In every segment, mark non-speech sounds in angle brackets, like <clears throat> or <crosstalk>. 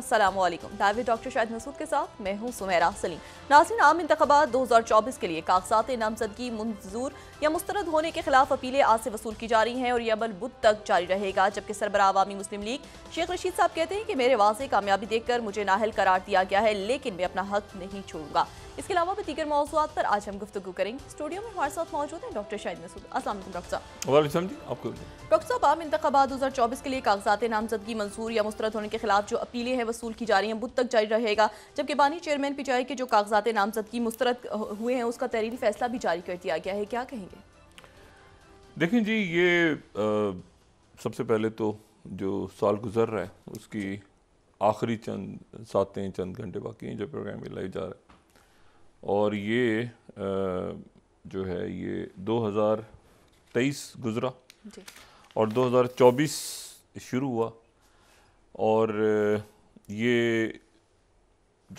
असलम दावे डॉक्टर शाहिद मसूद के साथ मैं हूँ सुमेरा सलीम नासिन आम इंतबात दो हज़ार चौबीस के लिए कागजात नामजदगी मंजूर या मुस्तरद होने के खिलाफ अपीलें आज से वसूल की जा रही हैं और यह अमल बुध तक जारी रहेगा जबकि सरबरा आवामी मुस्लिम लीग शेख रशीद साहब कहते हैं कि मेरे वाजे कामयाबी देखकर मुझे नाहल करार दिया गया है लेकिन मैं अपना हक नहीं छोड़ूंगा इसके अलावा भी दीगर मौजूद पर आज हम गुफ्तु करेंगे स्टूडियो में हमारे साथ मौजूद हैं डॉक्टर शाहिद मसूद असल डॉक्टर साहब आपको डॉक्टर साहब आम इंतबा दो हज़ार चौबीस के लिए कागजात नामजदगी मंजूर या मुस्रद होने के खिलाफ जो अपीलें हैं वसूल की जा रही हैं बुध तक जारी रहेगा जबकि बानी चेयरमैन पिचाई के जो कागजात नामजदगी मुस्रद हुए हैं उसका तहरीरी फैसला भी जारी कर दिया गया है क्या कहेंगे देखें जी ये सबसे पहले तो जो साल गुजर रहा है उसकी आखिरी चंद सातें चंद घंटे बाकी हैं जो प्रोग्राम में लाई जा रहा है और ये जो है ये 2023 गुज़रा और 2024 शुरू हुआ और ये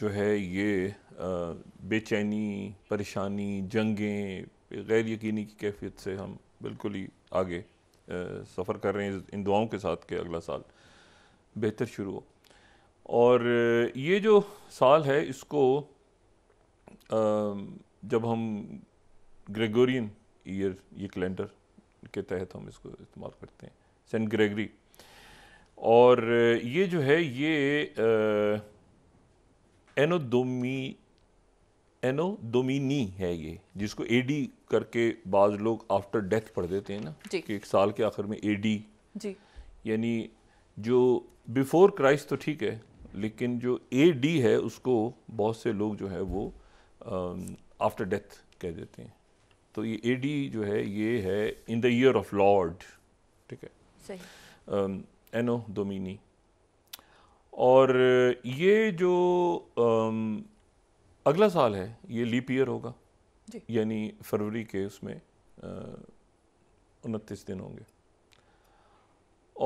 जो है ये बेचैनी परेशानी जंगें गैर यकीनी की कैफियत से हम बिल्कुल ही आगे सफ़र कर रहे हैं इन दुआओं के साथ कि अगला साल बेहतर शुरू हो और ये जो साल है इसको जब हम ग्रेगोरियन ईयर ये कैलेंडर के तहत हम इसको इस्तेमाल करते हैं सेंट ग्रेगरी और ये जो है ये एनोदोमी एनोदोमिनी है ये जिसको एडी करके बाज लोग आफ्टर डेथ पढ़ देते हैं ना कि एक साल के आखिर में एडी जी यानी जो बिफोर क्राइस्ट तो ठीक है लेकिन जो एडी है उसको बहुत से लोग जो है वो आफ्टर um, डेथ कह देते हैं तो ये एडी जो है ये है in the year of lord ठीक है एनो डोमिनी um, और ये जो um, अगला साल है ये लीप ईयर होगा यानी फरवरी के उसमें uh, उनतीस दिन होंगे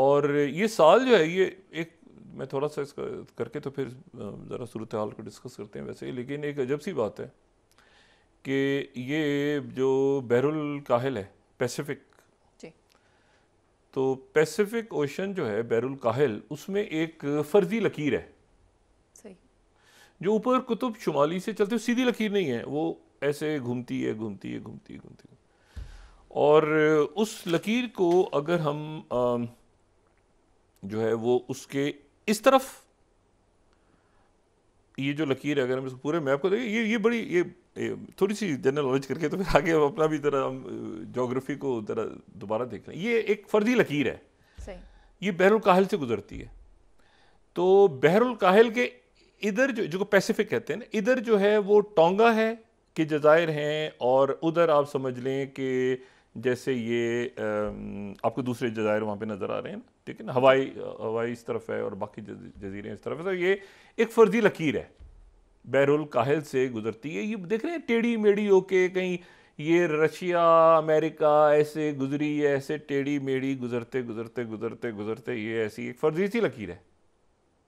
और ये साल जो है ये एक मैं थोड़ा सा इसका करके तो फिर ज़रा सूरत हाल को डिस्कस करते हैं वैसे लेकिन एक अजब सी बात है कि ये जो बैरुल काहिल है पैसिफिक तो पैसिफिक ओशन जो है बैरुल काहिल उसमें एक फर्जी लकीर है सही जो ऊपर कुतुब शुमाली से चलते सीधी लकीर नहीं है वो ऐसे घूमती है घूमती है घूमती है घूमती है और उस लकीर को अगर हम आ, जो है वो उसके इस तरफ ये जो लकीर है अगर हम इसको पूरे मैप को देखें ये ये बड़ी ये, ये थोड़ी सी जनरल नॉलेज करके तो फिर आगे हम अपना भी ज़रा हम जोग्राफी को ज़रा दोबारा देख लें ये एक फ़र्जी लकीर है सही। ये बहरुल काहल से गुजरती है तो बहरुल काहल के इधर जो जो पैसिफिक कहते हैं ना इधर जो है वो टोंगा है कि जजायर हैं और उधर आप समझ लें कि जैसे ये आपको दूसरे जजायर वहाँ पर नज़र आ रहे हैं ना ठीक है ना हवाई हवाई इस तरफ है और बाकी जजीरे इस तरफ है तो ये एक फर्जी लकीर है बहरुल काहिल से गुजरती है ये देख रहे हैं टेढ़ी मेढ़ी होके कहीं ये रशिया अमेरिका ऐसे गुजरी ऐसे टेढ़ी मेढ़ी गुजरते गुजरते गुजरते गुजरते ये ऐसी एक फर्जी सी लकीर है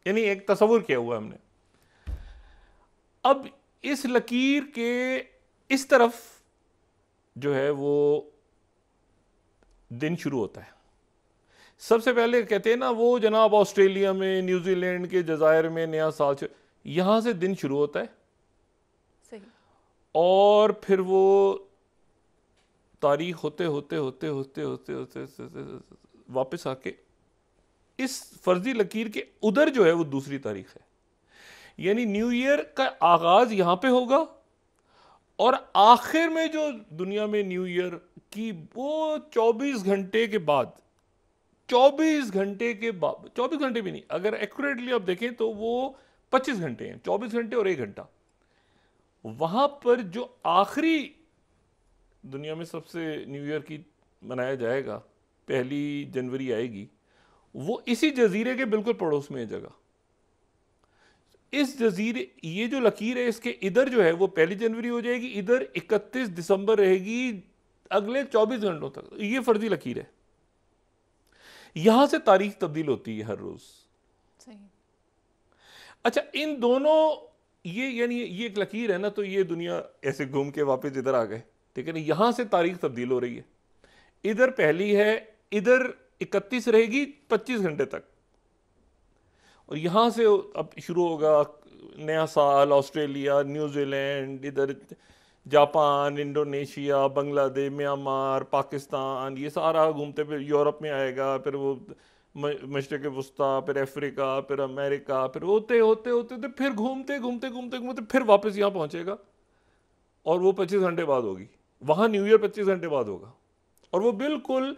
यानी एक तस्वुर किया हुआ हमने अब इस लकीर के इस तरफ जो है वो दिन शुरू होता है सबसे पहले कहते हैं ना वो जनाब ऑस्ट्रेलिया में न्यूजीलैंड के जजायर में नया साल यहां से दिन शुरू होता है सही और फिर वो तारीख होते होते होते होते होते होते वापस आके इस फर्जी लकीर के उधर जो है वो दूसरी तारीख है यानी न्यू ईयर का आगाज यहां पे होगा और आखिर में जो दुनिया में न्यू ईयर की वो 24 घंटे के बाद 24 घंटे के बाद 24 घंटे भी नहीं अगर एक्यूरेटली आप देखें तो वो 25 घंटे हैं 24 घंटे और एक घंटा वहां पर जो आखिरी दुनिया में सबसे न्यू ईयर की मनाया जाएगा पहली जनवरी आएगी वो इसी जजीरे के बिल्कुल पड़ोस में है जगह इस जजीरे ये जो लकीर है इसके इधर जो है वो पहली जनवरी हो जाएगी इधर 31 दिसंबर रहेगी अगले 24 घंटों तक ये फर्जी लकीर है यहां से तारीख तब्दील होती है हर रोज अच्छा इन दोनों ये यानी ये एक लकीर है ना तो ये दुनिया ऐसे घूम के वापस इधर आ गए ठीक है ना यहां से तारीख तब्दील हो रही है इधर पहली है इधर इकतीस रहेगी पच्चीस घंटे तक और यहां से अब शुरू होगा नया साल ऑस्ट्रेलिया न्यूजीलैंड इधर Japan Indonesia Bangladesh Myanmar Pakistan ये सारा घूमते फिर यूरोप में आएगा फिर वो मशरक वस्ती फिर अफ्रीका फिर अमेरिका फिर होते होते होते तो फिर घूमते घूमते घूमते घूमते फिर वापस यहाँ पहुँचेगा और वो पच्चीस घंटे बाद होगी वहाँ न्यू ईयर पच्चीस घंटे बाद होगा और वो बिल्कुल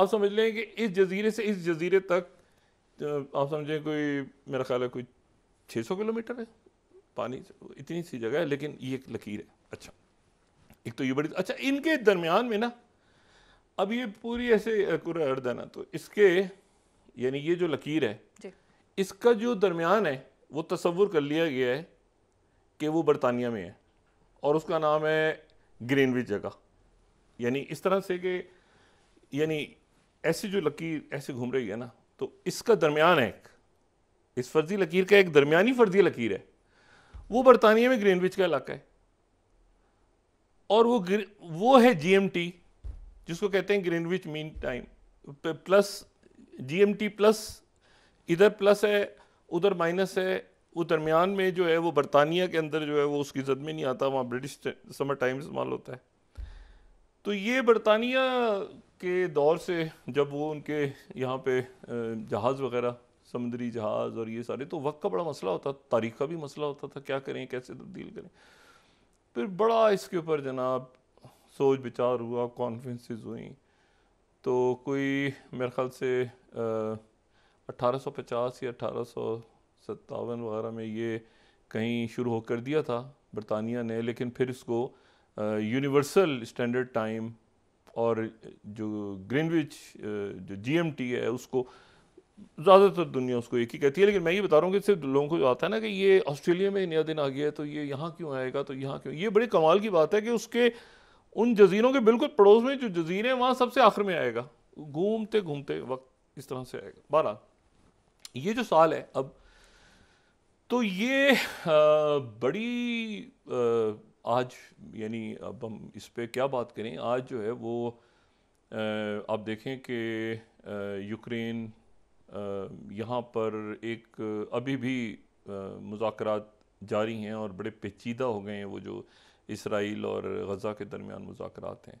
आप समझ लें कि इस जजीरे से इस जजीरे तक आप समझें कोई मेरा ख्याल है कोई 600 किलोमीटर है पानी इतनी सी जगह है लेकिन ये एक लकीर है अच्छा एक तो ये बड़ी अच्छा इनके दरमियान में ना अब ये पूरी ऐसे है ना तो इसके यानी ये जो लकीर है इसका जो दरमियान है वो तस्वुर कर लिया गया है कि वो बरतानिया में है और उसका नाम है ग्रीनविच जगह यानी इस तरह से कि यानी ऐसी जो लकीर ऐसे घूम रही है ना तो इसका दरमियान है एक इस फर्जी लकीर का एक दरमियानी फर्जी लकीर है वो बरतानिया में ग्रीनविच का इलाका है और वो वो है जीएमटी जिसको कहते हैं Greenwich mean time plus GMT plus इधर प्लस है उधर माइनस है वो दरमियान में जो है वो बरतानिया के अंदर जो है वो उसकी जद में नहीं आता वहाँ ब्रिटिश समर टाइम इस्तेमाल होता है तो ये बरतानिया के दौर से जब वो उनके यहाँ पे जहाज़ वगैरह समुद्री जहाज़ और ये सारे तो वक्त का बड़ा मसला होता था तारीख का भी मसला होता था क्या करें कैसे तब्दील करें फिर बड़ा इसके ऊपर जनाब सोच विचार हुआ कॉन्फ्रेंसेस हुई तो कोई मेरे ख्याल से अट्ठारह सौ पचास या अठारह सौ वगैरह में ये कहीं शुरू हो कर दिया था बरतानिया ने लेकिन फिर इसको यूनिवर्सल स्टैंडर्ड टाइम और जो ग्रीनविच जो जीएमटी है उसको ज़्यादातर दुनिया उसको एक ही कहती है लेकिन मैं ये बता रहा हूँ कि सिर्फ लोगों को जो आता है ना कि ये ऑस्ट्रेलिया में नया दिन आ गया है तो ये यहाँ क्यों आएगा तो यहाँ क्यों ये बड़ी कमाल की बात है कि उसके उन जजीरों के बिल्कुल पड़ोस में जो जजीरे हैं वहाँ सबसे आखिर में आएगा घूमते घूमते वक्त इस तरह से आएगा बारह ये जो साल है अब तो ये आ, बड़ी आ, आज यानी अब हम इस पर क्या बात करें आज जो है वो आ, आप देखें कि यूक्रेन यहाँ पर एक अभी भी मुजाकर जारी हैं और बड़े पेचीदा हो गए हैं वो जो इसराइल और गज़ा के दरमियान मुजाकर हैं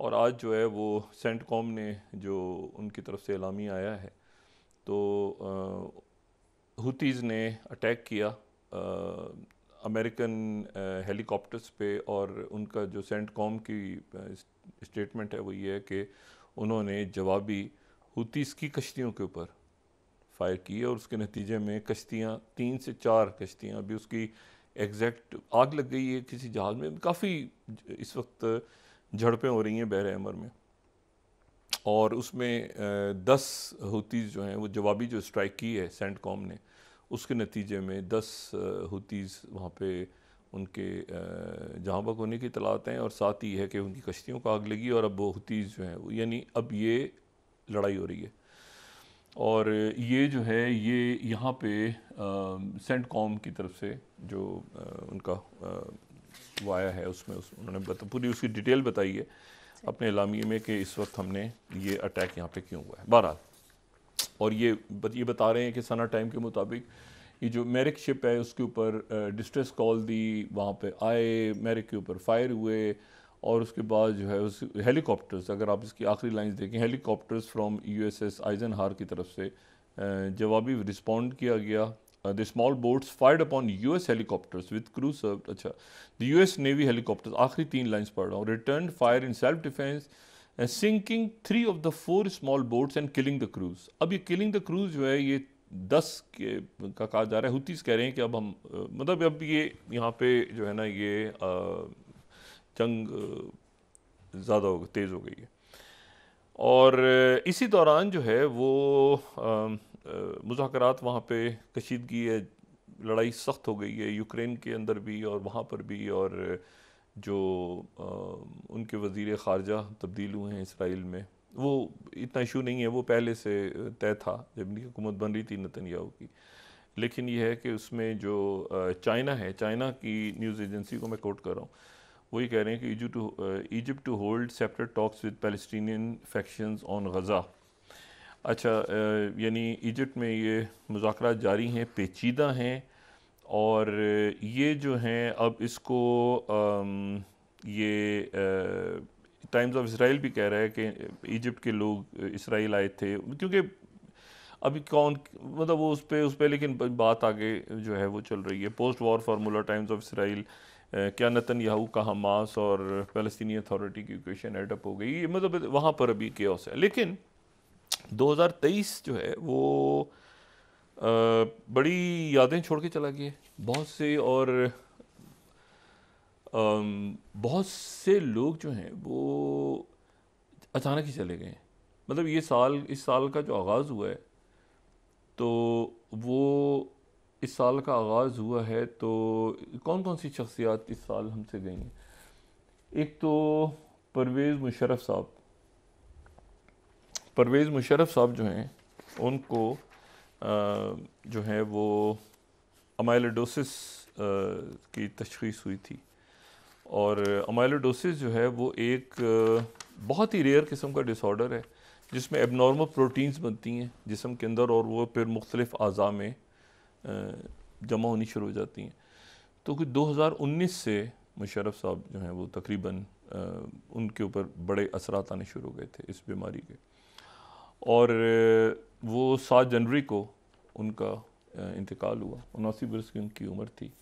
और आज जो है वो सेंट कॉम ने जो उनकी तरफ से इलामी आया है तो हुतीज़ ने अटैक किया अमेरिकन हेलीकॉप्टर्स पे और उनका जो सेंट कॉम की स्टेटमेंट है वो ये है कि उन्होंने जवाबी हुतीस की कश्तियों के ऊपर फायर की और उसके नतीजे में कश्तियाँ तीन से चार कश्तियाँ अभी उसकी एग्जैक्ट आग लग गई है किसी जहाज़ में काफ़ी इस वक्त झड़पें हो रही हैं बहर अमर में और उसमें दस हूतीज़ जो हैं वो जवाबी जो स्ट्राइक की है सेंट कॉम ने उसके नतीजे में दस हूतीज़ वहाँ पे उनके जहाँ बक होने की तलात हैं और साथ ही है कि उनकी कश्तियों को आग लगी और अब वो हूतीज़ जो हैं यानी अब ये लड़ाई हो रही है और ये जो है ये यहाँ पे सेंट कॉम की तरफ से जो आ, उनका आ, वो आया है उसमें उस, उन्होंने बता, पूरी उसकी डिटेल बताई है अपने इलामी में कि इस वक्त हमने ये अटैक यहाँ पे क्यों हुआ है बहरहाल और ये बत, ये बता रहे हैं कि सना टाइम के मुताबिक ये जो मेरिक शिप है उसके ऊपर डिस्ट्रेस कॉल दी वहाँ पे आए मेरिक के ऊपर फायर हुए और उसके बाद जो है उस हेलीकॉप्टर्स अगर आप इसकी आखिरी लाइंस देखें helicopters from U S S Eisenhower की तरफ से जवाबी रिस्पॉन्ड किया गया the small boats fired upon U S helicopters with crew serve अच्छा the U S navy helicopters आखिरी तीन लाइन्स पढ़ रहा हूँ return fire in self defence sinking three of the four small boats and killing the crews अब ये killing the cruise जो है ये दस के का कहा जा रहा है हुतीस कह रहे हैं कि अब हम मतलब अब ये यहाँ पे जो है ना ये आ, जंग ज़्यादा हो तेज़ हो गई है और इसी दौरान जो है वो मुजात वहाँ पर कशीदगी है लड़ाई सख्त हो गई है यूक्रेन के अंदर भी और वहाँ पर भी और जो आ, उनके वजीर ख़ारजा तब्दील हुए हैं इसराइल में वो इतना इशू नहीं है वो पहले से तय था जब इनकी हुकूमत बन रही थी नतनयाहू की लेकिन यह है कि उसमें जो चाइना है चाइना की न्यूज़ एजेंसी को मैं कोट कर रहा हूँ वही कह रहे हैं कि Egypt to hold separate talks with Palestinian factions on Gaza अच्छा यानी इजिप्ट में ये मुजाकर जारी हैं पेचीदा हैं और ये जो हैं अब इसको आम, ये टाइम्स ऑफ इसराइल भी कह रहा है कि इजिप्ट के लोग इसराइल आए थे क्योंकि अभी कौन मतलब वो उस पर उस पर लेकिन बात आगे जो है वो चल रही है post war formula Times of Israel क्या नतन याहू का हमास और फलस्तनी अथॉरिटी की इक्वेशन एडअप हो गई ये मतलब वहाँ पर अभी के है लेकिन 2023 जो है वो आ, बड़ी यादें छोड़ के चला गया बहुत से और आ, बहुत से लोग जो हैं वो अचानक ही चले गए मतलब ये साल इस साल का जो आगाज़ हुआ है तो वो इस साल का आगाज़ हुआ है तो कौन कौन सी शख्सियात इस साल हमसे गई हैं एक तो परवेज़ मुशरफ साहब परवेज़ मुशरफ साहब जो हैं उनको आ, जो है वो अमाइलोडोसिस की तशखीस हुई थी और अमाइलोडोसिस जो है वो एक बहुत ही रेयर किस्म का डिसऑर्डर है जिसमें एबनॉर्मल प्रोटीन्स बनती हैं जिसम के अंदर और वो फिर मुख्तलिफ अज़ा में जमा होनी शुरू हो जाती हैं तो कुछ 2019 से मुशरफ साहब जो हैं वो तकरीबन उनके ऊपर बड़े असरात आने शुरू हो गए थे इस बीमारी के और वो सात जनवरी को उनका इंतकाल हुआ उनासी बरस की उनकी उम्र थी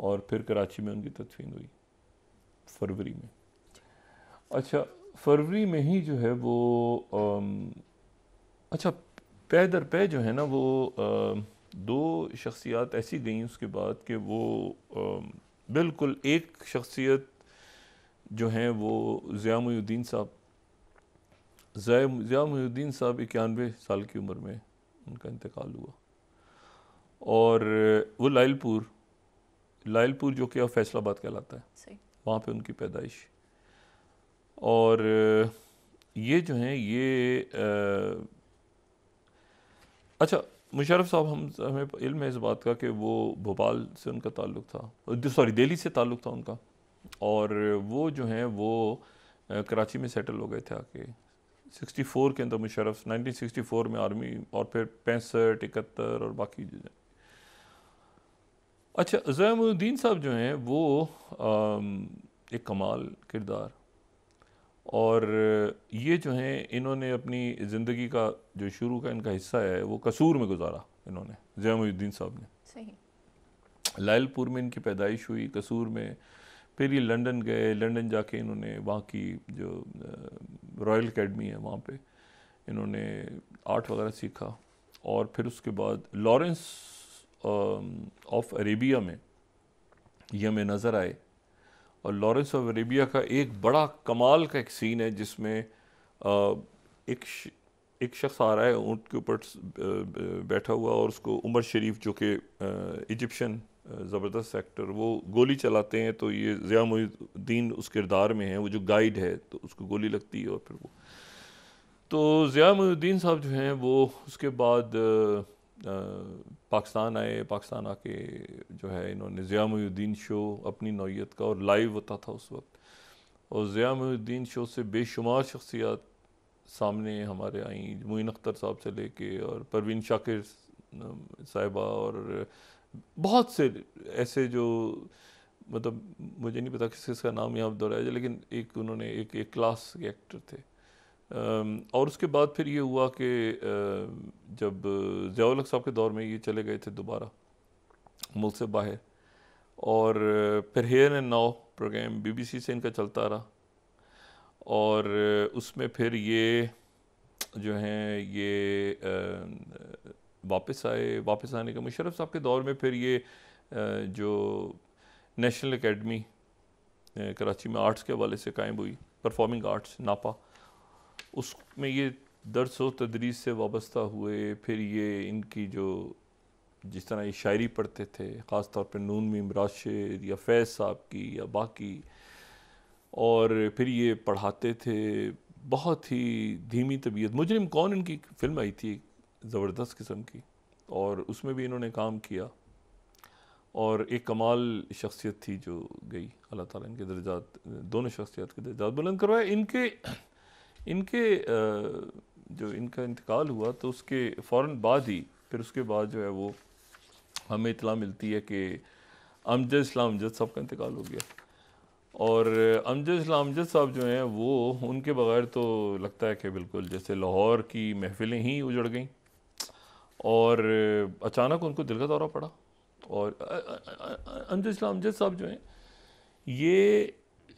और फिर कराची में उनकी तदफीन हुई फरवरी में अच्छा फरवरी में ही जो है वो आ, अच्छा पे दर पै जो है ना वो आ, दो शख्सियात ऐसी गई उसके बाद कि वो बिल्कुल एक शख्सियत जो हैं वो ज़ियामुद्दीन साहब ज़ियामुद्दीन साहब इक्यानवे साल की उम्र में उनका इंतकाल हुआ और वो लाइलपुर लाइलपुर जो कि अब फैसलाबाद कहलाता है वहाँ पे उनकी पैदाइश और ये जो हैं ये आ, अच्छा मुशरफ साहब हम हमें इल्म है इस बात का कि वो भोपाल से उनका ताल्लुक़ था सॉरी दिल्ली से ताल्लुक़ था उनका और वो जो हैं वो कराची में सेटल हो गए थे आके 64 के अंदर मुशरफ 1964 में आर्मी और फिर पैंसठ इकहत्तर और बाकी जो है अच्छा जैमुद्दीन साहब जो हैं वो आ, एक कमाल किरदार और ये जो हैं इन्होंने अपनी ज़िंदगी का जो शुरू का इनका हिस्सा है वो कसूर में गुजारा इन्होंने जयामुद्दीन साहब ने सही लायलपुर में इनकी पैदाइश हुई कसूर में फिर ये लंदन गए लंदन जाके इन्होंने वहाँ की जो रॉयल एकेडमी है वहाँ पे इन्होंने आर्ट वगैरह सीखा और फिर उसके बाद लॉरेंस ऑफ अरेबिया में ये हमें नज़र आए और लॉरेंस ऑफ अरेबिया का एक बड़ा कमाल का एक सीन है जिसमें एक एक शख्स आ रहा है ऊँट के ऊपर बैठा हुआ और उसको उमर शरीफ जो कि इजिप्शन ज़बरदस्त एक्टर वो गोली चलाते हैं तो ये ज़िया मोहीद्दीन उस किरदार में है वो जो गाइड है तो उसको गोली लगती है और फिर वो तो ज़िया मोहीद्दीन साहब जो हैं वो उसके बाद पाकिस्तान आए पाकिस्तान आके जो है इन्होंने ज़ियामुद्दीन शो अपनी नौीयत का और लाइव होता था उस वक्त और ज़ियामुद्दीन शो से बेशुमार शख्सियात सामने हमारे आई मुइन अख्तर साहब से लेके और परवीन शाकिर साहिबा और बहुत से ऐसे जो मतलब मुझे नहीं पता किस किसका नाम यहाँ दोहराया जाए लेकिन एक उन्होंने एक एक क्लास के एक्टर थे और उसके बाद फिर ये हुआ कि जब जयाल साहब के दौर में ये चले गए थे दोबारा मुल्क से बाहर और फिर here and now programme BBC से इनका चलता रहा और उसमें फिर ये जो हैं ये वापस आए वापस आने का मुशरफ साहब के दौर में फिर ये जो नेशनल एकेडमी कराची में आर्ट्स के हवाले से कायम हुई परफॉर्मिंग आर्ट्स नापा उसमें ये दर्स व तदरीस से वाबस्ता हुए फिर ये इनकी जो जिस तरह ये शायरी पढ़ते थे ख़ास तौर पर नून मीम राशिद या फैज़ साहब की या बाकी और फिर ये पढ़ाते थे बहुत ही धीमी तबीयत मुजरिम कौन इनकी फ़िल्म आई थी ज़बरदस्त किस्म की और उसमें भी इन्होंने काम किया और एक कमाल शख्सियत थी जो गई अल्लाह ताला इनके दर्जात दोनों शख्सियत के दर्जात बुलंद करवाए इनके इनके जो इनका इंतकाल हुआ तो उसके फ़ौर बाद ही फिर उसके बाद जो है वो हमें इतला मिलती है कि अमजद इस्लाम अमजद साहब का इंतकाल हो गया और अमजद इस्लाम अमजद साहब जो हैं वो उनके बग़ैर तो लगता है कि बिल्कुल जैसे लाहौर की महफ़िलें ही उजड़ गईं और अचानक उनको दिल का दौरा पड़ा और अमजद इस्लाम अमजद साहब जो हैं ये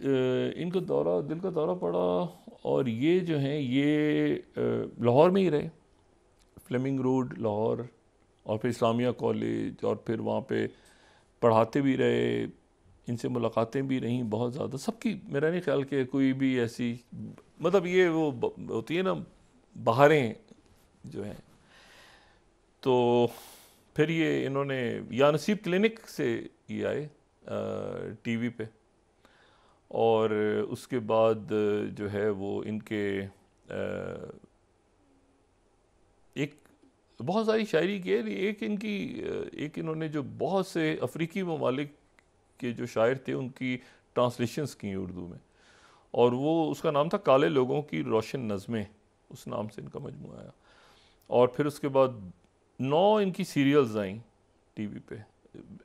इनको दौरा दिल का दौरा पड़ा और ये जो हैं ये लाहौर में ही रहे फ्लेमिंग रोड लाहौर और फिर इस्लामिया कॉलेज और फिर वहाँ पे पढ़ाते भी रहे इनसे मुलाकातें भी रहीं बहुत ज़्यादा सबकी मेरा नहीं ख्याल कि कोई भी ऐसी मतलब ये वो होती है ना बाहरें जो हैं तो फिर ये इन्होंने या नसीब क्लिनिक से ये आए टीवी पे और उसके बाद जो है वो इनके एक बहुत सारी शायरी की है एक इनकी एक इन्होंने जो बहुत से अफ्रीकी ममालिक के जो शायर थे उनकी ट्रांसलेशंस की उर्दू में और वो उसका नाम था काले लोगों की रोशन नज़में उस नाम से इनका मजमू आया और फिर उसके बाद नौ इनकी सीरियल्स आई टीवी पे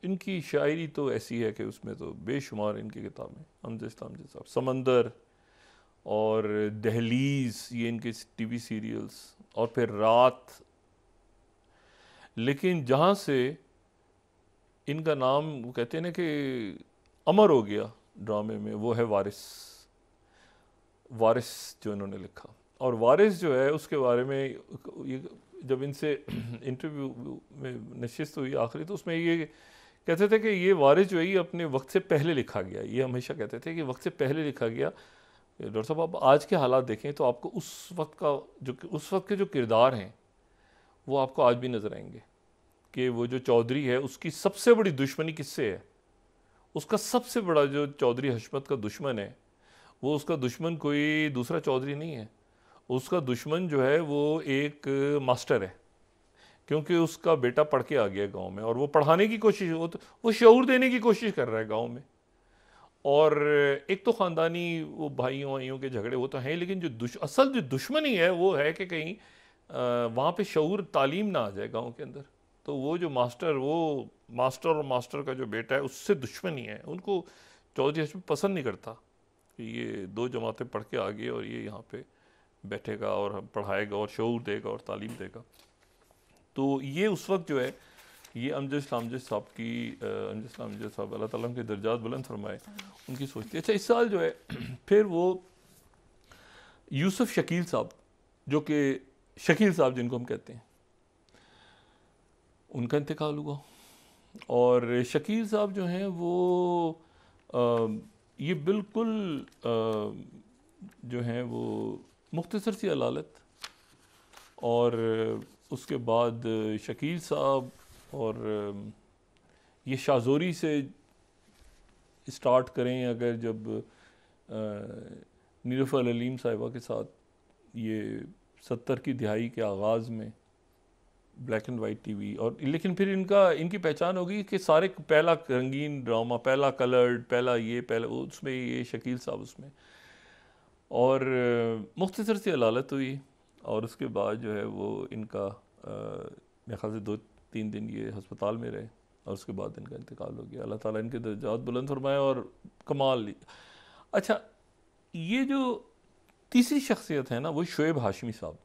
इनकी शायरी तो ऐसी है कि उसमें तो बेशुमार इनकी किताबें हमद जी साहब समंदर और दहलीज़ ये इनके टीवी सीरियल्स और फिर रात लेकिन जहाँ से इनका नाम वो कहते हैं ना कि अमर हो गया ड्रामे में वो है वारिस वारिस जो इन्होंने लिखा और वारिस जो है उसके बारे में ये जब इनसे इंटरव्यू में नशस्त हुई आखिरी तो उसमें ये कहते थे कि ये वारिस जो है ये अपने वक्त से पहले लिखा गया ये हमेशा कहते थे कि वक्त से पहले लिखा गया डॉक्टर साहब आप आज के हालात देखें तो आपको उस वक्त का जो उस वक्त के जो किरदार हैं वो आपको आज भी नज़र आएंगे कि वो जो चौधरी है उसकी सबसे बड़ी दुश्मनी किससे है उसका सबसे बड़ा जो चौधरी हशमत का दुश्मन है वो उसका दुश्मन कोई दूसरा चौधरी नहीं है उसका दुश्मन जो है वो एक मास्टर है क्योंकि उसका बेटा पढ़ के आ गया गांव में और वो पढ़ाने की कोशिश वो तो वो शूर देने की कोशिश कर रहा है गांव में और एक तो ख़ानदानी वो भाइयों भाइयों के झगड़े वो तो हैं लेकिन जो दुश असल जो दुश्मनी है वो है कि कहीं वहाँ पे शूर तालीम ना आ जाए गांव के अंदर तो वो जो मास्टर वो मास्टर और मास्टर का जो बेटा है उससे दुश्मनी है उनको चौधरी हज पसंद नहीं करता ये दो जमातें पढ़ के आ गए और ये यहाँ पर बैठेगा और पढ़ाएगा और शौर देगा और तालीम देगा तो ये उस वक्त जो है ये अमजद इस्लाम साहब की अमजद इस्लाम साहब अल्लाह ताला के दर्जात बुलंद फरमाए उनकी सोचती है अच्छा इस साल जो है <clears throat> फिर वो यूसुफ शकील साहब जो कि शकील साहब जिनको हम कहते हैं उनका इंतकाल हुआ और शकील साहब जो हैं वो आ, ये बिल्कुल आ, जो हैं वो मुख्तसर सी अलालत और उसके बाद शकील साहब और ये शाहजोरी से स्टार्ट करें अगर जब नीरफल अलीम साहिबा के साथ ये सत्तर की दिहाई के आगाज़ में ब्लैक एंड वाइट टीवी और लेकिन फिर इनका इनकी पहचान होगी कि सारे पहला रंगीन ड्रामा पहला कलर्ड पहला ये पहला उसमें ये शकील साहब उसमें और मुख्तर सी अलालत हुई और उसके बाद जो है वो इनका मेरे ख्याल से दो तीन दिन ये हस्पताल में रहे और उसके बाद इनका इंतकाल हो गया अल्लाह ताला इनके दर्जात बुलंद फरमाए और कमाल अच्छा ये जो तीसरी शख्सियत है ना वो शुएब हाशमी साहब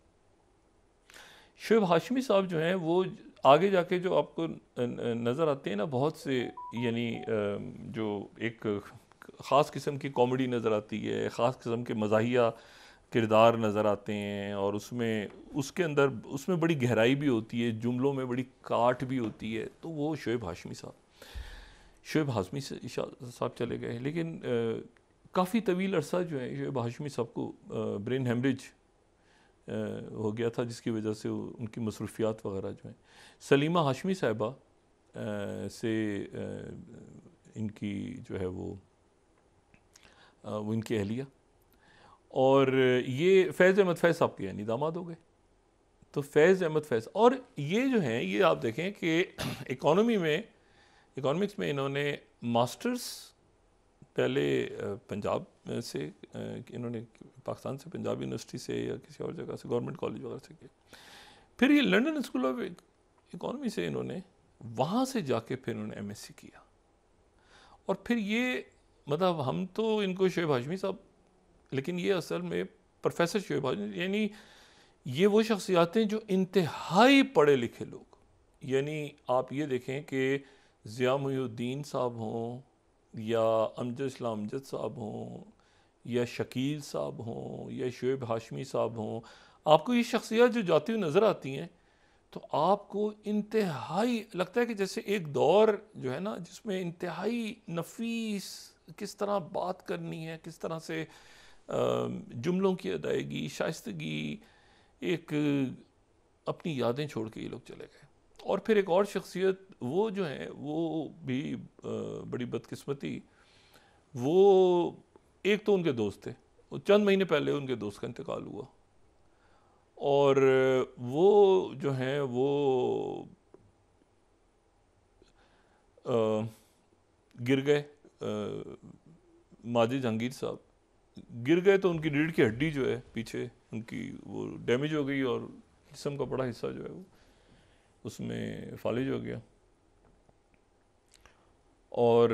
शुएब हाशमी साहब जो हैं वो आगे जाके जो आपको नज़र आते हैं ना बहुत से यानी जो एक ख़ास किस्म की कॉमेडी नज़र आती है ख़ास किस्म के मज़ाहिया किरदार नज़र आते हैं और उसमें उसके अंदर उसमें बड़ी गहराई भी होती है जुमलों में बड़ी काट भी होती है तो वो शोएब हाशमी साहब शोएब हाशमी साहब चले गए लेकिन काफ़ी तवील अरसा जो है शोएब हाशमी साहब को ब्रेन हेमरेज हो गया था जिसकी वजह से उनकी मसरूफियात वगैरह जो हैं सलीमा हाशमी साहिबा से इनकी जो है वो उनकी अहलिया और ये फैज़ अहमद फैज़ साहब के यानी दामाद हो गए तो फैज़ अहमद फैज़ और ये जो हैं ये आप देखें कि <clears throat> इकोनॉमी में इकोनॉमिक्स में इन्होंने मास्टर्स पहले पंजाब से इन्होंने पाकिस्तान से पंजाब यूनिवर्सिटी से या किसी और जगह से गवर्नमेंट कॉलेज वगैरह से किया फिर ये लंदन स्कूल ऑफ इकोनॉमी से इन्होंने वहाँ से जाके फिर उन्होंने एमएससी किया और फिर ये मतलब हम तो इनको शोएब हाशमी साहब लेकिन ये असल में प्रोफेसर शोएब हाशमी यानी ये वो शख्सियातें जो इंतहाई पढ़े लिखे लोग यानी आप ये देखें कि ज़िया मुद्दीन साहब हों या अमजद इस्लाम अमजद साहब हों या शकील साहब हों या शुएब हाशमी साहब हों आपको ये शख्सियात जो जाती हुई नज़र आती हैं तो आपको इंतहाई लगता है कि जैसे एक दौर जो है ना जिसमें इंतहाई नफीस किस तरह बात करनी है किस तरह से जुमलों की अदायगी शाइगी एक अपनी यादें छोड़ के ये लोग चले गए और फिर एक और शख्सियत वो जो है वो भी बड़ी बदकिस्मती वो एक तो उनके दोस्त थे चंद महीने पहले उनके दोस्त का इंतकाल हुआ और वो जो हैं वो आ, गिर गए माजी जहांगीर साहब गिर गए तो उनकी रीढ़ की हड्डी जो है पीछे उनकी वो डैमेज हो गई और जिसम का बड़ा हिस्सा जो है वो उसमें फालिज हो गया और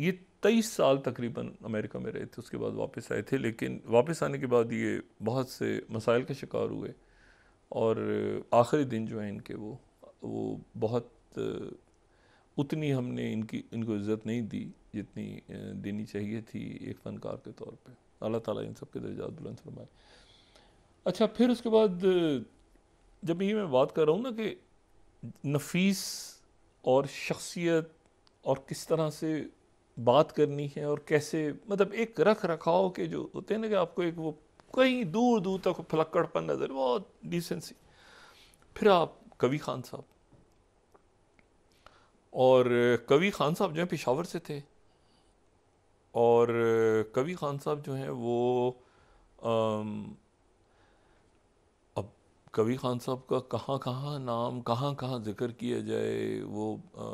ये तेईस साल तकरीबन अमेरिका में रहे थे उसके बाद वापस आए थे लेकिन वापस आने के बाद ये बहुत से मसाइल के शिकार हुए और आखिरी दिन जो है इनके वो वो बहुत उतनी हमने इनकी इनको इज़्ज़त नहीं दी जितनी देनी चाहिए थी एक फ़नकार के तौर पे अल्लाह ताला इन सब के दर्जा बुलंद फरमाए अच्छा फिर उसके बाद जब ये मैं बात कर रहा हूँ ना कि नफीस और शख्सियत और किस तरह से बात करनी है और कैसे मतलब एक रख रखाव के जो होते हैं ना कि आपको एक वो कहीं दूर दूर तक फलक्कड़पन नज़र बहुत डिसेंसी फिर आप कवि खान साहब और कवि खान साहब जो हैं पेशावर से थे और कवि खान साहब जो हैं वो आम, अब कवि खान साहब का कहाँ कहाँ नाम कहाँ कहाँ जिक्र किया जाए वो आ,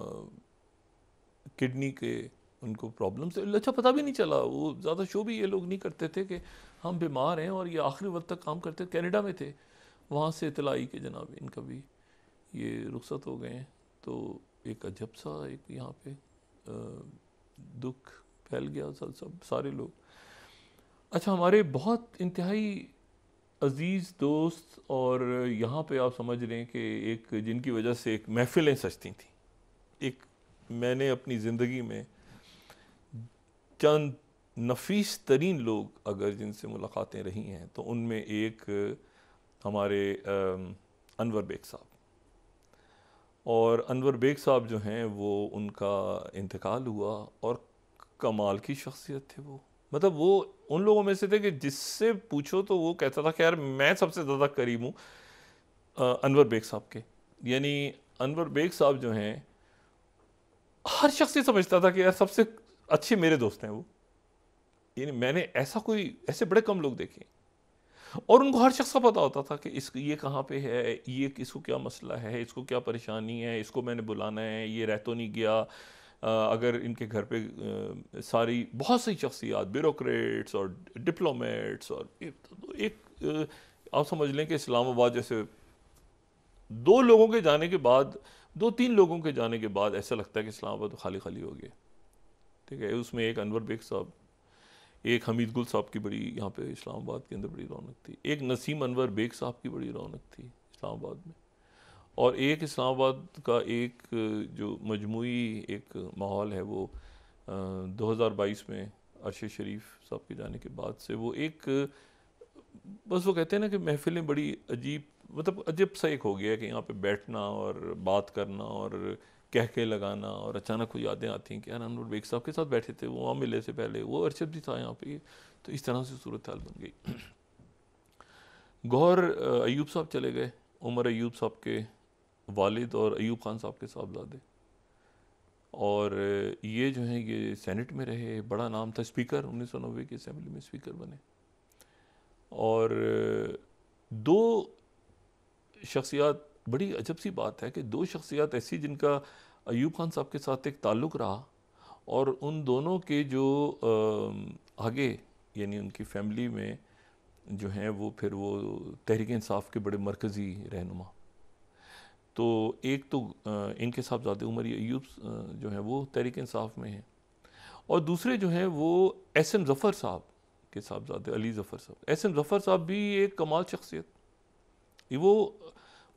किडनी के उनको प्रॉब्लम से अच्छा पता भी नहीं चला वो ज़्यादा शो भी ये लोग नहीं करते थे कि हम बीमार हैं और ये आखिरी वक्त तक काम करते कनाडा में थे वहाँ से इतलाई के जनाब इनका भी ये रुखसत हो गए हैं तो एक अजब सा एक यहाँ पे दुख फैल गया सब सब सारे लोग अच्छा हमारे बहुत इंतहाई अजीज़ दोस्त और यहाँ पे आप समझ रहे हैं कि एक जिनकी वजह से एक महफिलें सजती थी एक मैंने अपनी ज़िंदगी में चंद नफीस तरीन लोग अगर जिनसे मुलाकातें रही हैं तो उनमें एक हमारे अनवर बेग साहब और अनवर बेग साहब जो हैं वो उनका इंतकाल हुआ और कमाल की शख्सियत थे वो मतलब वो उन लोगों में से थे कि जिससे पूछो तो वो कहता था कि यार मैं सबसे ज़्यादा करीब हूँ अनवर बेग साहब के यानी अनवर बेग साहब जो हैं हर शख्स ये समझता था कि यार सबसे अच्छे मेरे दोस्त हैं वो यानी मैंने ऐसा कोई ऐसे बड़े कम लोग देखे और उनको हर शख्स का पता होता था कि इस ये कहाँ पे है ये इसको क्या मसला है इसको क्या परेशानी है इसको मैंने बुलाना है ये रह तो नहीं गया अगर इनके घर पे सारी बहुत सही शख्सियात ब्यूरोट्स और डिप्लोमेट्स और तो, तो एक आप समझ लें कि इस्लामाबाद जैसे दो लोगों के जाने के बाद दो तीन लोगों के जाने के बाद ऐसा लगता है कि इस्लामाबाद तो खाली खाली हो गया ठीक है उसमें एक अनवर बेग साहब एक हमीद गुल साहब की बड़ी यहाँ पे इस्लामाबाद के अंदर बड़ी रौनक थी एक नसीम अनवर बेग साहब की बड़ी रौनक थी इस्लामाबाद में और एक इस्लामाबाद का एक जो मजमू एक माहौल है वो दो हज़ार बाईस में अरशद शरीफ साहब के जाने के बाद से वो एक बस वो कहते हैं ना कि महफिलें बड़ी अजीब मतलब अजब सा एक हो गया है कि यहाँ पे बैठना और बात करना और कह के लगाना और अचानक कोई यादें आती हैं कि यार अनवर बेग साहब के साथ बैठे थे वो वहाँ मिले से पहले वो अरशद भी था यहाँ पे तो इस तरह से सूरत हाल बन गई <clears throat> गौर अयूब साहब चले गए उमर अयूब साहब के वालिद और अयूब खान साहब के साहबजादे और ये जो हैं ये सेनेट में रहे बड़ा नाम था स्पीकर उन्नीस सौ नब्बे की असम्बली में स्पीकर बने और दो शख्सियात बड़ी अजब सी बात है कि दो शख्सियात ऐसी जिनका अयूब खान साहब के साथ एक ताल्लुक रहा और उन दोनों के जो आगे यानी उनकी फैमिली में जो हैं वो फिर वो तहरीक इंसाफ के बड़े मरकज़ी रहनुमा तो एक तो इनके साहबजादे उमर अयूब जो हैं वो तहरीक इंसाफ में हैं और दूसरे जो हैं वो एस एम ज़फ़र साहब के साहबजादे अली ज़फ़र साहब एस एम ज़फ़र साहब भी एक कमाल शख्सियत वो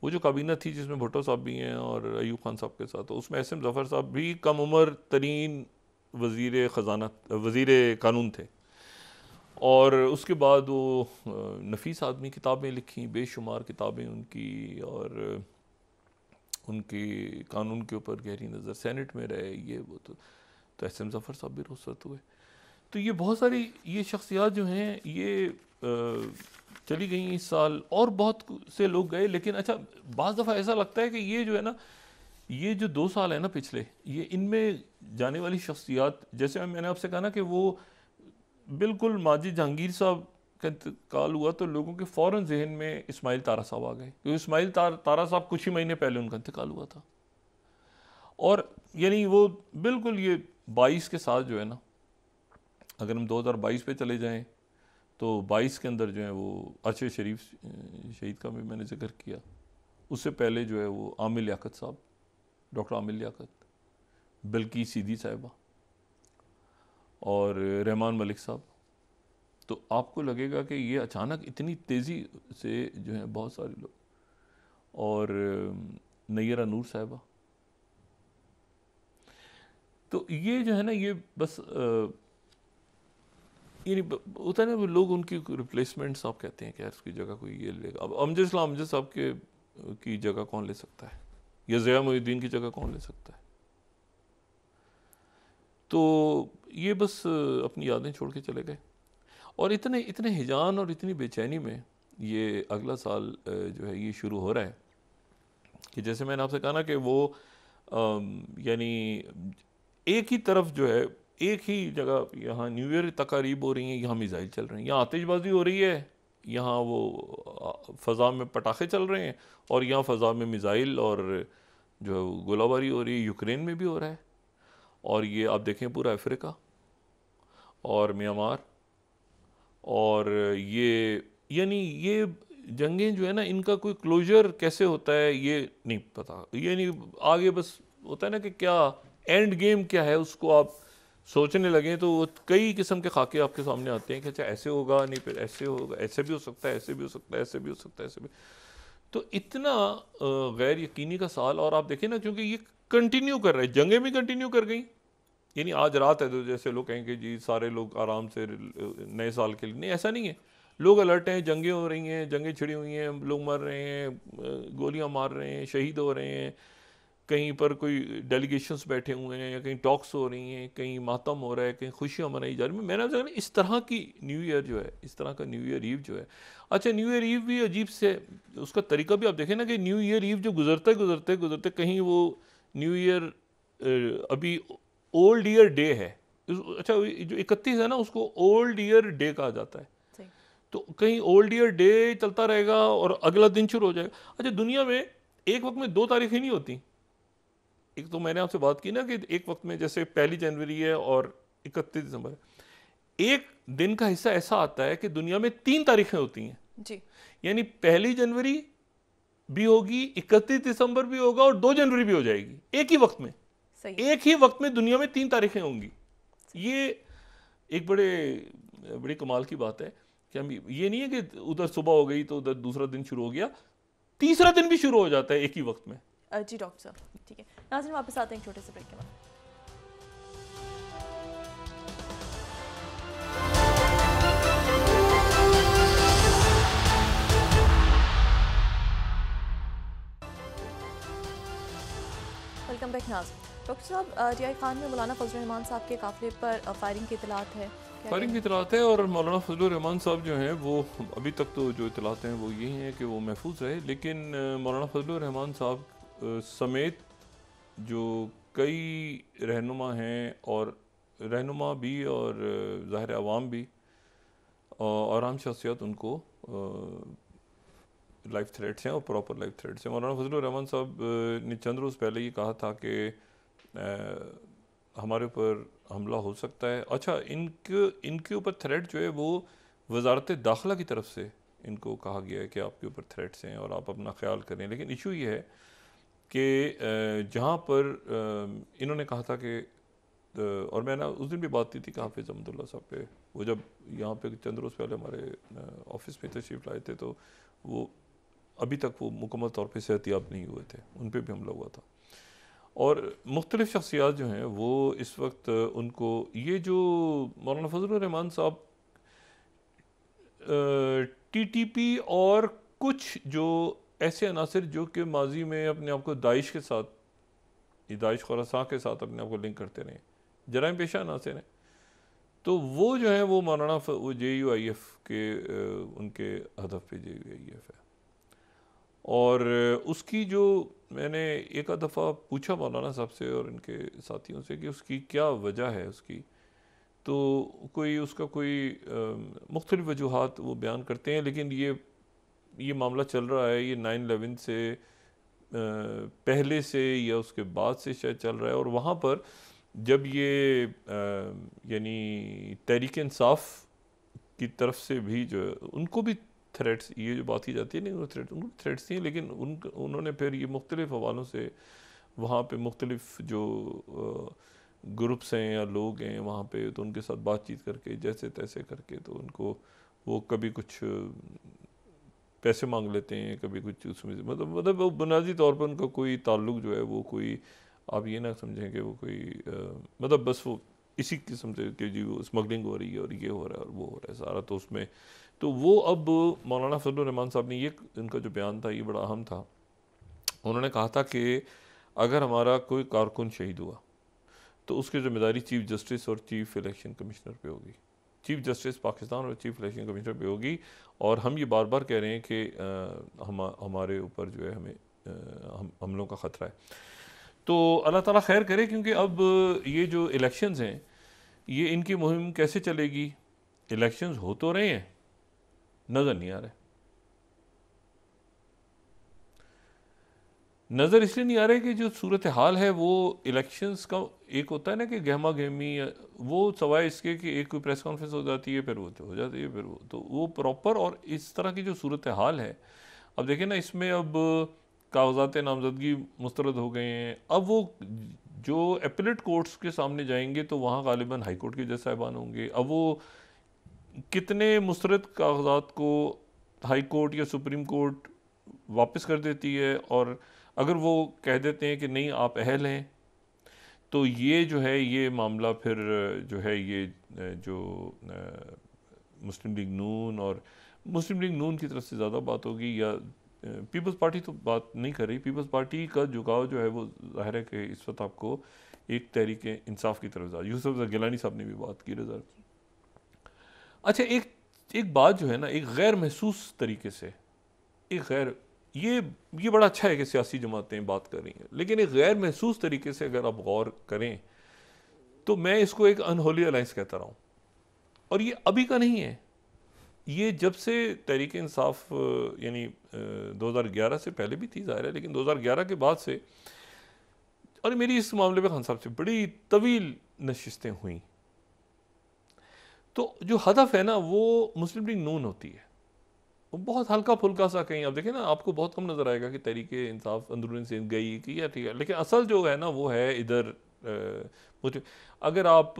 वो जो काबीना थी जिसमें भुट्टो साहब भी हैं और अयूब खान साहब के साथ तो उसमें एस एम जफ़र साहब भी कम उम्र तरीन वज़ी ख़जाना वज़ी कानून थे और उसके बाद वो नफीस आदमी किताबें लिखी बेशुमार किताबें उनकी और उनकी कानून के ऊपर गहरी नज़र सेनेट में रहे ये वो तो तो एस एम जफ़र साहब भी रुसत तो हुए तो ये बहुत सारी ये शख्सियात जो हैं ये चली गई इस साल और बहुत से लोग गए लेकिन अच्छा बज़ दफ़ा ऐसा लगता है कि ये जो है ना ये जो दो साल है ना पिछले ये इनमें जाने वाली शख्सियात जैसे मैंने आपसे कहा ना कि वो बिल्कुल माजी जहांगीर साहब का इंतकाल हुआ तो लोगों के फ़ौर जहन में इसमाइल तारा साहब आ गए क्योंकि इसमाइल तार, तारा साहब कुछ ही महीने पहले उनका इंतकाल हुआ था और यानी वो बिल्कुल ये बाईस के साथ जो है ना अगर हम दो हज़ार बाईस पे चले जाएँ तो बाईस के अंदर जो है वो अरशद शरीफ शहीद का भी मैंने जिक्र किया उससे पहले जो है वो आमिल लियाकत साहब डॉक्टर आमिल याकत बल्कि सीधी साहिबा और रहमान मलिक साहब तो आपको लगेगा कि ये अचानक इतनी तेज़ी से जो है बहुत सारे लोग और नैरा नूर साहिबा तो ये जो है ना ये बस यानी होता है ना लोग उनकी रिप्लेसमेंट्स आप कहते हैं कि यार उसकी जगह कोई ये लेगा अब अमजद इस्लाम अमजद साहब के की जगह कौन ले सकता है या ज़या मुहिद्दीन की जगह कौन ले सकता है तो ये बस अपनी यादें छोड़ के चले गए और इतने इतने हिजान और इतनी बेचैनी में ये अगला साल जो है ये शुरू हो रहा है कि जैसे मैंने आपसे कहा ना कि वो यानी एक ही तरफ जो है एक ही जगह यहाँ न्यू ईयर तकारीब हो रही हैं यहाँ मिज़ाइल चल रहे हैं यहाँ आतिशबाजी हो रही है यहाँ वो फ़ज़ा में पटाखे चल रहे हैं और यहाँ फ़ज़ा में मिज़ाइल और जो है गोलाबारी हो रही है यूक्रेन में भी हो रहा है और ये आप देखें पूरा अफ्रीका और म्यांमार और ये यानी ये जंगें जो है ना इनका कोई क्लोजर कैसे होता है ये नहीं पता यानी आगे बस होता है ना कि क्या एंड गेम क्या है उसको आप सोचने लगे तो वो कई किस्म के खाके आपके सामने आते हैं कि अच्छा ऐसे होगा नहीं फिर ऐसे होगा ऐसे भी हो सकता है ऐसे भी हो सकता है ऐसे भी हो सकता है ऐसे भी तो इतना गैर यकीनी का साल और आप देखें ना क्योंकि ये कंटिन्यू कर रहे हैं जंगें भी कंटिन्यू कर गई यानी आज रात है तो जैसे लोग कहेंगे जी सारे लोग आराम से नए साल के लिए नहीं ऐसा नहीं है लोग अलर्ट हैं जंगें हो रही हैं जंगें छिड़ी हुई हैं लोग मर रहे हैं गोलियां मार रहे हैं शहीद हो रहे हैं कहीं पर कोई डेलीगेशंस बैठे हुए हैं या कहीं टॉक्स हो रही हैं कहीं मातम हो रहा है कहीं खुशियाँ मनाई जा रही है मैंने देखा इस तरह की न्यू ईयर जो है इस तरह का न्यू ईयर ईव जो है अच्छा न्यू ईयर ईव भी अजीब से उसका तरीका भी आप देखें ना कि न्यू ईयर ईव जो गुजरते गुजरते गुजरते कहीं वो न्यू ईयर अभी ओल्ड ईयर डे है अच्छा जो इकतीस है ना उसको ओल्ड ईयर डे कहा जाता है तो कहीं ओल्ड ईयर डे चलता रहेगा और अगला दिन शुरू हो जाएगा अच्छा दुनिया में एक वक्त में दो तारीखें नहीं होती एक तो मैंने आपसे बात की ना कि एक वक्त में जैसे पहली जनवरी है और इकतीस दिसंबर एक दिन का हिस्सा ऐसा आता है कि दुनिया में तीन तारीखें होती हैं जी यानी पहली जनवरी भी होगी इकतीस दिसंबर भी होगा और दो जनवरी भी हो जाएगी एक ही वक्त में सही। एक ही वक्त में दुनिया में तीन तारीखें होंगी ये एक बड़े बड़ी कमाल की बात है कि हम ये नहीं है कि उधर सुबह हो गई तो उधर दूसरा दिन शुरू हो गया तीसरा दिन भी शुरू हो जाता है एक ही वक्त में जी डॉक्टर साहब ठीक है नाजिन वापस आते हैं छोटे से ब्रेक के बाद वेलकम बैक डॉक्टर साहब खान में मौलाना फजल रहमान साहब के काफिले पर फायरिंग की इतलात है फायरिंग की इतलात है और मौलाना फजल रहमान साहब जो हैं वो अभी तक तो जो इतलाते हैं वो यही हैं कि वो महफूज रहे लेकिन मौलाना फजल रहमान साहब समेत जो कई रहनुमा हैं और रहनुमा भी और ज़ाहिर आवाम भी और आम शख्सियत उनको लाइफ थ्रेट्स हैं और प्रॉपर लाइफ थ्रेट्स हैं मौलाना फजल रहमान साहब ने चंद रोज़ पहले ये कहा था कि हमारे ऊपर हमला हो सकता है अच्छा इनके इनके ऊपर थ्रेट जो है वो वजारत दाखिला की तरफ से इनको कहा गया है कि आपके ऊपर थ्रेट्स हैं और आप अपना ख्याल करें लेकिन इशू ये है कि जहाँ पर इन्होंने कहा था कि और मैंने उस दिन भी बात की थी कि हाफिज़ अहमदुल्ला साहब पे वो जब यहाँ पे चंद रोज़ पहले हमारे ऑफिस में तशरीफ लाए थे तो वो अभी तक वो मुकम्मल तौर पर सेहतियाब नहीं हुए थे उन पर भी हमला हुआ था और मुख्तलिफ़ शख्सियात जो हैं वो इस वक्त उनको ये जो मौलाना फजलरहमान साहब टी टी पी और कुछ जो ऐसे अनासर जो कि माजी में अपने आप को दाइश के साथ दाइश खुरासा के साथ अपने आप को लिंक करते रहे जराइम पेशा अनासर हैं तो वो जो है वो मौलाना वो जे यू आई एफ़ के उनके हदफ पे जे यू आई एफ़ है और उसकी जो मैंने एक दफ़ा पूछा मौलाना साहब से और इनके साथियों से कि उसकी क्या वजह है उसकी तो कोई उसका कोई मुख्तलिफ़ वजूहत वो बयान करते हैं लेकिन ये ये मामला चल रहा है ये नाइन अलेवन से पहले से या उसके बाद से शायद चल रहा है और वहाँ पर जब ये यानी तहरीक इंसाफ की तरफ से भी जो है उनको भी थ्रेट्स ये जो बात की जाती है नहीं थ्रेट उनको थ्रेट्स थी लेकिन उन उन्होंने फिर ये मुख्तलिफ़ हवालों से वहाँ पे मुख्तलिफ़ जो ग्रुप्स हैं या लोग हैं वहाँ पे तो उनके साथ बातचीत करके जैसे तैसे करके तो उनको वो कभी कुछ पैसे मांग लेते हैं कभी कुछ उसमें मतलब मतलब वो बुनियादी तौर पर उनका कोई ताल्लुक जो है वो कोई आप ये ना समझें कि वो कोई आ, मतलब बस वो इसी किस्म से कि जी वो स्मगलिंग हो रही है और ये हो रहा है और वो हो रहा है सारा तो उसमें तो वो अब मौलाना फजलरहमान साहब ने ये उनका जो बयान था ये बड़ा अहम था उन्होंने कहा था कि अगर हमारा कोई कारकुन शहीद हुआ तो उसकी जिम्मेदारी चीफ जस्टिस और चीफ इलेक्शन कमिश्नर पे होगी चीफ जस्टिस पाकिस्तान और चीफ इलेक्शन कमिश्नर पर होगी और हम ये बार बार कह रहे हैं कि हम हमारे ऊपर जो है हमें हम हमलों का ख़तरा है तो अल्लाह ताला खैर करे क्योंकि अब ये जो इलेक्शंस हैं ये इनकी मुहिम कैसे चलेगी इलेक्शंस हो तो रहे हैं नज़र नहीं आ रहे नज़र इसलिए नहीं आ रहा है कि जो सूरत हाल है वो इलेक्शंस का एक होता है ना कि गहमा गहमी वो सवाए इसके कि एक कोई प्रेस कॉन्फ्रेंस हो जाती है फिर वो तो हो जाती है फिर वो तो वो प्रॉपर और इस तरह की जो सूरत हाल है अब देखें ना इसमें अब कागजात नामजदगी मुस्तरद हो गए हैं अब वो जो एपलेट कोर्ट्स के सामने जाएंगे तो वहाँ गालिबा हाई कोर्ट के जज साहिबान होंगे अब वो कितने मुस्रद कागजात को हाई कोर्ट या सुप्रीम कोर्ट वापस कर देती है और अगर वो कह देते हैं कि नहीं आप अहल हैं तो ये जो है ये मामला फिर जो है ये जो मुस्लिम लीग नून और मुस्लिम लीग नून की तरफ से ज़्यादा बात होगी या पीपल्स पार्टी तो बात नहीं कर रही पीपल्स पार्टी का झुकाव जो है वो ज़ाहिर है कि इस वक्त आपको एक तहरीक इंसाफ की तरफ यूसुफ गिलानी साहब ने भी बात की रजा अच्छा एक एक बात जो है ना एक गैर महसूस तरीके से एक गैर ये ये बड़ा अच्छा है कि सियासी जमातें बात कर रही हैं लेकिन एक गैर महसूस तरीके से अगर आप गौर करें तो मैं इसको एक अनहोली अलाइंस कहता रहा हूँ और ये अभी का नहीं है ये जब से तहरीक इंसाफ यानी 2011 से पहले भी थी ज़ाहिर है लेकिन 2011 के बाद से और मेरी इस मामले में खान साहब से बड़ी तवील नशस्तें हुई तो जो हदफ है ना वो मुस्लिम लीग नून होती है बहुत हल्का फुल्का सा कहीं आप देखें ना आपको बहुत कम नज़र आएगा कि तरीके इंसाफ अंदरून से गई कि या ठीक है लेकिन असल जो है ना वो है इधर अगर आप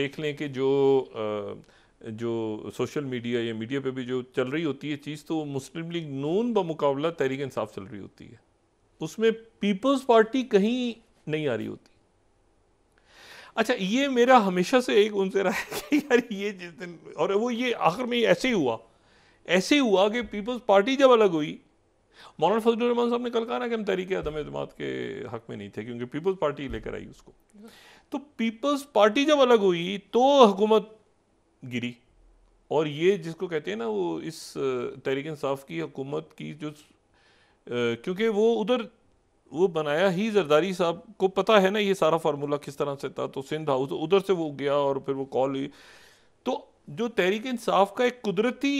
देख लें कि जो जो सोशल मीडिया या मीडिया पे भी जो चल रही होती है चीज़ तो मुस्लिम लीग नून मुकाबला तहरीक इंसाफ चल रही होती है उसमें पीपल्स पार्टी कहीं नहीं आ रही होती अच्छा ये मेरा हमेशा से एक उनसे रहा है कि यार ये जिस दिन और वो ये आखिर में ऐसे ही हुआ ऐसे ही हुआ कि पीपल्स पार्टी जब अलग हुई मौलाना फजल रहमान साहब ने कल कहा ना कि हम तरीके आदम अतमाद के हक में नहीं थे क्योंकि पीपल्स पार्टी लेकर आई उसको तो पीपल्स पार्टी जब अलग हुई तो हुकूमत गिरी और ये जिसको कहते हैं ना वो इस तहरीक इंसाफ की हुकूमत की जो क्योंकि वो उधर वो बनाया ही जरदारी साहब को पता है ना ये सारा फार्मूला किस तरह से था तो सिंध हाउस उधर से वो गया और फिर वो कॉल हुई तो जो तहरीक इंसाफ का एक कुदरती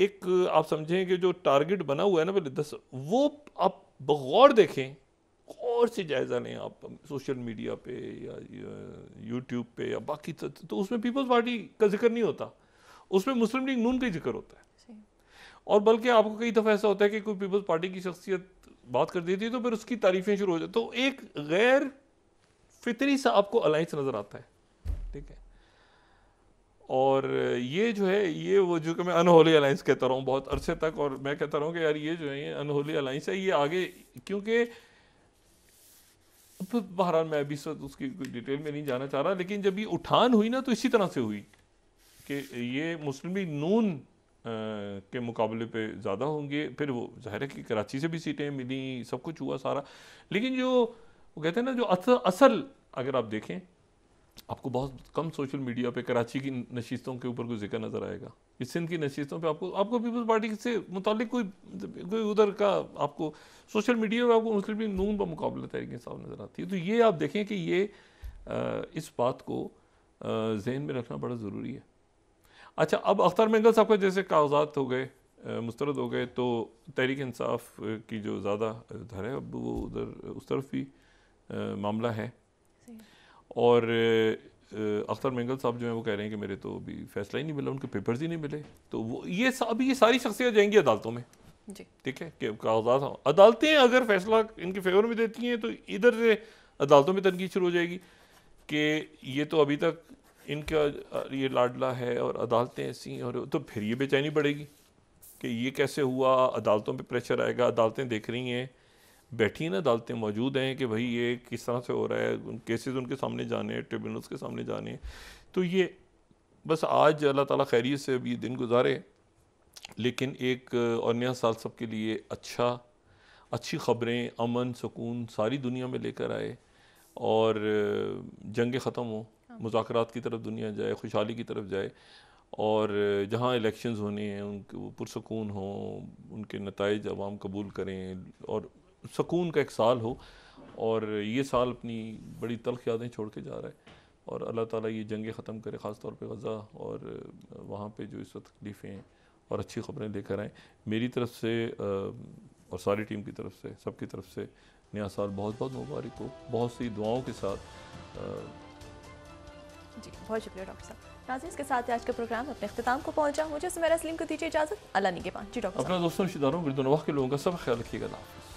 एक आप समझें कि जो टारगेट बना हुआ है ना पहले दस वो आप बगौर देखें और से जायज़ा लें आप सोशल मीडिया पे या यूट्यूब पे या बाकी तो, तो उसमें पीपल्स पार्टी का जिक्र नहीं होता उसमें मुस्लिम लीग नून का जिक्र होता है और बल्कि आपको कई दफ़ा ऐसा होता है कि कोई पीपल्स पार्टी की शख्सियत बात कर देती है तो फिर उसकी तारीफें शुरू हो जाती तो एक गैर फितरी सा आपको अलाइंस नज़र आता है ठीक है और ये जो है ये वो जो कि मैं अनहोली अलाइंस कहता रहा हूँ बहुत अरसे तक और मैं कहता रहा हूँ कि यार ये जो है ये अनहोली अलाइंस है ये आगे क्योंकि बहरहाल मैं अभी सर उसकी कोई डिटेल में नहीं जाना चाह रहा लेकिन जब ये उठान हुई ना तो इसी तरह से हुई कि ये मुस्लिम लीग नून आ, के मुकाबले पे ज़्यादा होंगे फिर वो ज़ाहिर है कि कराची से भी सीटें मिली सब कुछ हुआ सारा लेकिन जो वो कहते हैं ना जो असल अगर आप देखें आपको बहुत कम सोशल मीडिया पे कराची की नशीस्तों के ऊपर कोई जिक्र नज़र आएगा इस सिंध की नशीस्तों पे आपको आपको पीपल्स पार्टी से मुतल कोई कोई उधर का आपको सोशल मीडिया पे आपको मुस्लिम लीग नून मुकाबला तहरीक इंसाफ नज़र आती है तो ये आप देखें कि ये इस बात को जहन में रखना बड़ा ज़रूरी है अच्छा अब अख्तर मंगल साहब का जैसे कागजात हो गए मुस्तरद हो गए तो तहरीक इंसाफ की जो ज़्यादा धर है अब वो उधर उस तरफ भी मामला है और अख्तर मंगल साहब जो है वो कह रहे हैं कि मेरे तो अभी फैसला ही नहीं मिला उनके पेपर्स ही नहीं मिले तो वो ये अभी ये सारी शख्सियत जाएंगी अदालतों में ठीक है कि कागजात अदालतें अगर फैसला इनके फेवर में देती हैं तो इधर से अदालतों में तनकीद शुरू हो जाएगी कि ये तो अभी तक इनका ये लाडला है और अदालतें ऐसी हैं और तो फिर ये बेचैनी बढ़ेगी कि ये कैसे हुआ अदालतों पे प्रेशर आएगा अदालतें देख रही हैं बैठी ना अदालतें मौजूद हैं कि भाई ये किस तरह से हो रहा है केसेस उनके सामने जाने ट्रिब्यूनल्स के सामने जाने तो ये बस आज अल्लाह ताला खैरियत से अभी दिन गुजारे लेकिन एक और नया साल सब के लिए अच्छा अच्छी ख़बरें अमन सुकून सारी दुनिया में लेकर आए और जंग ख़त्म हों हाँ। मुजात की तरफ दुनिया जाए खुशहाली की तरफ जाए और जहाँ इलेक्शंस होने हैं उनके वो पुरसकून हों उनके नतज आवाम कबूल करें और सुकून का एक साल हो और ये साल अपनी बड़ी तलख यादें छोड़ के जा रहा है और अल्लाह ताला ये जंगें ख़त्म करे ख़ास तौर पे गज़ा और वहाँ पे जो इस वक्त तकलीफ़ें हैं और अच्छी ख़बरें लेकर आएँ मेरी तरफ़ से और सारी टीम की तरफ से सबकी तरफ से नया साल बहुत बहुत मुबारक हो बहुत सी दुआओं के साथ जी बहुत शुक्रिया डॉक्टर साहब नाजी इसके साथ आज का प्रोग्राम अपने अख्ताम को पहुंचा मुझे सुमेरा सलीम को दीजिए इजाज़त अल्लाह के पास जी डॉक्टर अपना दोस्तों रिश्तेदारों के लोगों का सब ख्याल रखिएगा